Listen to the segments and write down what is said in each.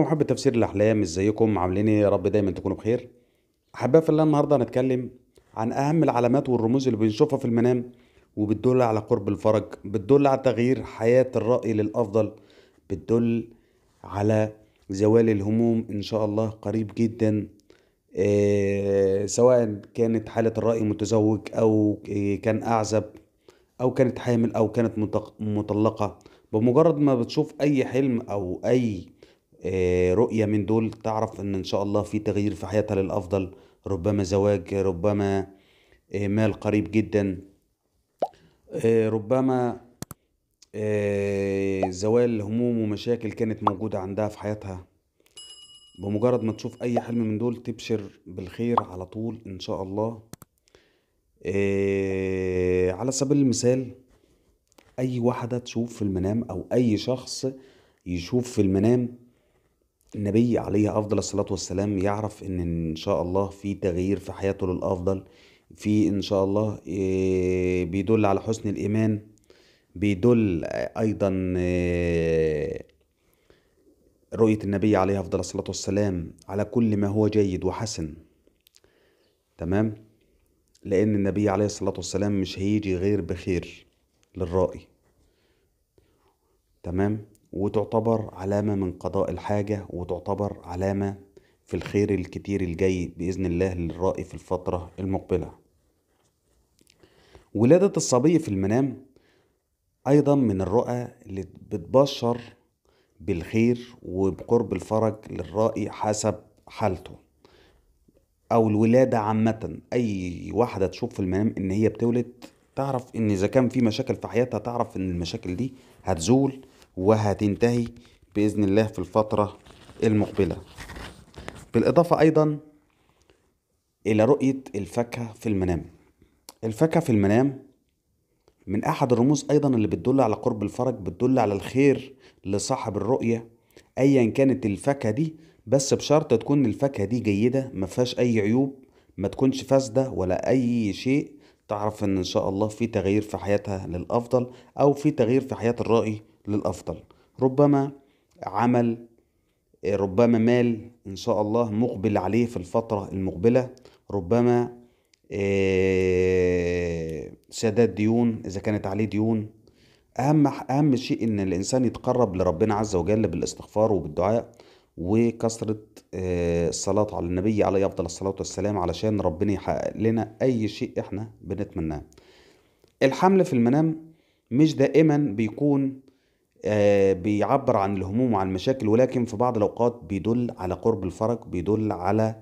اخوكم محب تفسير الاحلام ازيكم عاملين ايه يا رب دايما تكونوا بخير احبائي في الله النهارده هنتكلم عن اهم العلامات والرموز اللي بنشوفها في المنام وبتدل على قرب الفرج بتدل على تغيير حياه الراي للافضل بتدل على زوال الهموم ان شاء الله قريب جدا إيه سواء كانت حاله الراي متزوج او إيه كان اعزب او كانت حامل او كانت مطلقه بمجرد ما بتشوف اي حلم او اي آه، رؤية من دول تعرف ان ان شاء الله في تغيير في حياتها للافضل ربما زواج ربما آه، مال قريب جدا آه، ربما زوال هموم ومشاكل كانت موجودة عندها في حياتها بمجرد ما تشوف اي حلم من دول تبشر بالخير على طول ان شاء الله على سبيل المثال اي واحدة تشوف في المنام او اي شخص يشوف في المنام النبي عليه أفضل الصلاة والسلام يعرف إن إن شاء الله في تغيير في حياته للأفضل في إن شاء الله آه، بيدل على حسن الإيمان بيدل آه، أيضا آه، رؤية النبي عليه أفضل الصلاة والسلام على كل ما هو جيد وحسن تمام لأن النبي عليه الصلاة والسلام مش هيجي غير بخير للرائي تمام وتعتبر علامة من قضاء الحاجة وتعتبر علامة في الخير الكتير الجاي بإذن الله للرائي في الفترة المقبلة ولادة الصبي في المنام أيضا من الرؤى اللي بتبشر بالخير وبقرب الفرج للرائي حسب حالته أو الولادة عامة أي واحدة تشوف في المنام إن هي بتولد تعرف إن إذا كان في مشاكل في حياتها تعرف إن المشاكل دي هتزول وهتنتهي بإذن الله في الفترة المقبلة بالإضافة أيضا إلى رؤية الفاكهة في المنام الفاكهة في المنام من أحد الرموز أيضا اللي بتدل على قرب الفرج بتدل على الخير لصاحب الرؤية أيا كانت الفاكهة دي بس بشرط تكون الفاكهة دي جيدة ما فيهاش أي عيوب ما تكونش فاسدة ولا أي شيء تعرف إن إن شاء الله في تغيير في حياتها للأفضل أو في تغيير في حياة الرائي للأفضل ربما عمل آه، ربما مال إن شاء الله مقبل عليه في الفترة المقبلة ربما آه، سداد ديون إذا كانت عليه ديون أهم أهم شيء إن الإنسان يتقرب لربنا عز وجل بالاستغفار وبالدعاء وكثرة آه، الصلاة على النبي عليه أفضل الصلاة والسلام علشان ربنا يحقق لنا أي شيء إحنا بنتمناه الحمل في المنام مش دائما بيكون آه، بيعبر عن الهموم وعن المشاكل ولكن في بعض الأوقات بيدل على قرب الفرج بيدل على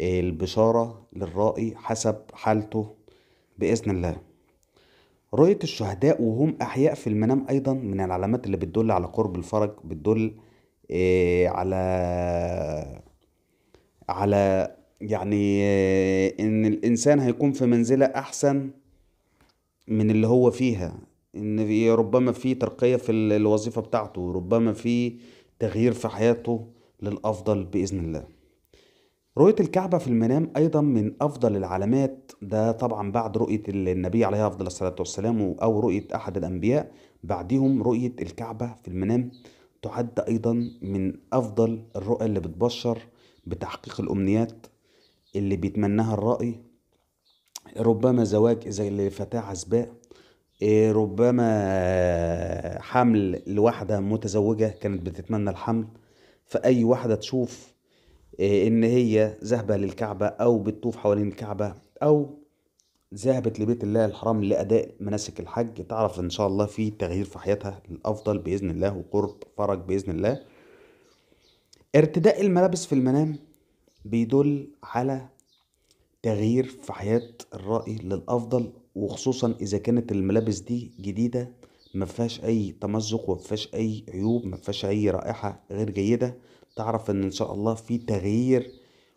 البشارة للرائي حسب حالته بإذن الله رؤية الشهداء وهم أحياء في المنام أيضا من العلامات اللي بتدل على قرب الفرج بتدل آه، على على يعني آه، إن الإنسان هيكون في منزلة أحسن من اللي هو فيها ان إيه، ربما في ترقية في الوظيفة بتاعته ربما في تغيير في حياته للأفضل بإذن الله رؤية الكعبة في المنام أيضا من أفضل العلامات ده طبعا بعد رؤية النبي عليه أفضل الصلاة والسلام أو رؤية أحد الأنبياء بعديهم رؤية الكعبة في المنام تعد أيضا من أفضل الرؤى اللي بتبشر بتحقيق الأمنيات اللي بيتمناها الرأي ربما زواج زي لفتاة عزباء إيه، ربما آه، حمل لواحدة متزوجة كانت بتتمنى الحمل فأي واحدة تشوف إيه، إن هي ذاهبة للكعبة أو بتطوف حوالين الكعبة أو ذهبت لبيت الله الحرام لأداء مناسك الحج تعرف إن شاء الله في تغيير في حياتها للأفضل بإذن الله وقرب فرج بإذن الله ارتداء الملابس في المنام بيدل على تغيير في حياة الرأي للأفضل وخصوصا اذا كانت الملابس دي جديده ما فيهاش اي تمزق وما فيهاش اي عيوب ما فيهاش اي رائحه غير جيده تعرف ان ان شاء الله في تغيير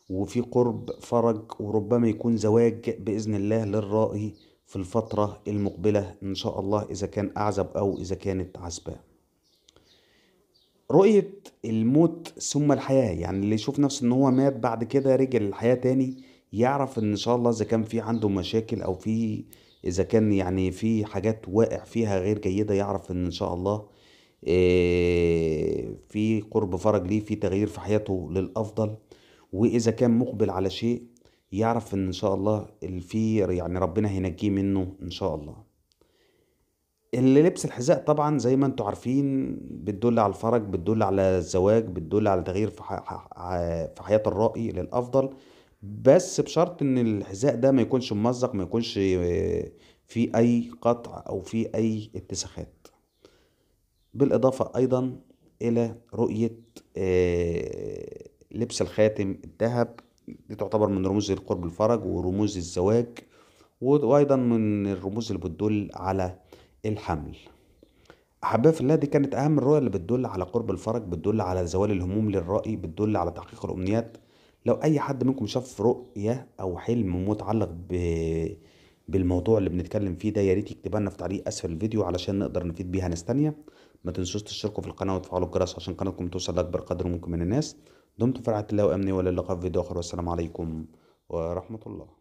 وفي قرب فرج وربما يكون زواج باذن الله للرائي في الفتره المقبله ان شاء الله اذا كان اعزب او اذا كانت عزباء رؤية الموت ثم الحياة يعني اللي يشوف نفسه ان هو مات بعد كده رجع للحياة تاني يعرف ان شاء الله اذا كان في عنده مشاكل او في إذا كان يعني في حاجات واقع فيها غير جيدة يعرف إن إن شاء الله آه، في قرب فرج ليه في تغيير في حياته للأفضل وإذا كان مقبل على شيء يعرف إن إن شاء الله في يعني ربنا هينجيه منه إن شاء الله اللي لبس الحذاء طبعا زي ما انتوا عارفين بتدل على الفرج بتدل على الزواج بتدل على تغيير في, في حياة الرائي للأفضل بس بشرط ان الحذاء ده ما يكونش ممزق ما يكونش آه، في اي قطع او في اي اتساخات بالاضافة ايضا الى رؤية آه، لبس الخاتم الذهب دي تعتبر من رموز القرب الفرج ورموز الزواج وايضا من الرموز اللي بتدل على الحمل احبائي في الله دي كانت اهم الرؤى اللي بتدل على قرب الفرج بتدل على زوال الهموم للرأي بتدل على تحقيق الامنيات لو اي حد منكم شاف رؤية او حلم متعلق ب... بالموضوع اللي بنتكلم فيه ده ياريت يكتبالنا في تعليق اسفل الفيديو علشان نقدر نفيد بيها ناس تانية ما تنسوش تشتركوا في القناة وتفعلوا الجرس عشان قناتكم توصل لاكبر قدر ممكن من الناس دمتم في رعاية الله وامني وللقاء في فيديو اخر والسلام عليكم ورحمة الله